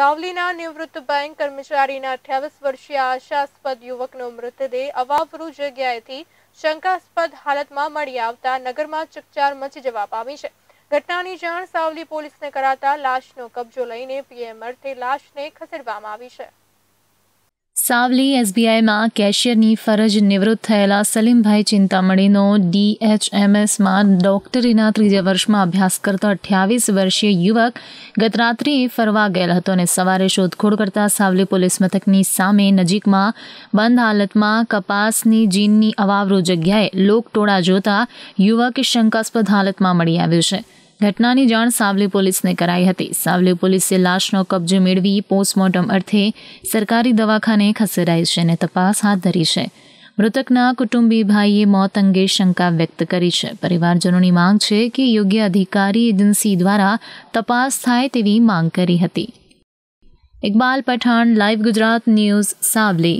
સાવલીના નિવૃત્ત બેંક કર્મચારીના અઠ્યાવીસ વર્ષીય આશાસ્પદ યુવકનો મૃતદેહ અવાવરુ જગ્યાએથી શંકાસ્પદ હાલતમાં મળી આવતા નગરમાં ચકચાર મચી જવા પામી છે ઘટનાની જાણ સાવલી પોલીસને કરાતા લાશનો કબજો લઈને પીએમ અર્થે લાશને ખસેડવામાં આવી છે સાવલી એસબીઆઈમાં કેશિયરની ફરજ નિવૃત્ત થયેલા સલીમભાઈ ચિંતામણીનો ડીએચએમએસમાં ડોક્ટરીના ત્રીજા વર્ષમાં અભ્યાસ કરતો અઠ્યાવીસ વર્ષીય યુવક ગત ફરવા ગયેલ હતો અને સવારે શોધખોળ કરતા સાવલી પોલીસ મથકની સામે નજીકમાં બંધ હાલતમાં કપાસની જીનની અવાવરૂ જગ્યાએ લોકટોળા જોતા યુવક શંકાસ્પદ હાલતમાં મળી આવ્યો છે ઘટનાની જાણ સાવલી પોલીસને કરાઈ હતી સાવલી પોલીસે લાશનો કબજો મેળવી પોસ્ટમોર્ટમ અર્થે સરકારી દવાખાને ખસેડાઈ છે અને તપાસ હાથ ધરી છે મૃતકના કુટુંબી ભાઈએ મોત અંગે શંકા વ્યક્ત કરી છે પરિવારજનોની માંગ છે કે યોગ્ય અધિકારી એજન્સી દ્વારા તપાસ થાય તેવી માંગ કરી હતી ઇકબાલ પઠાણ લાઈવ ગુજરાત ન્યૂઝ સાવલી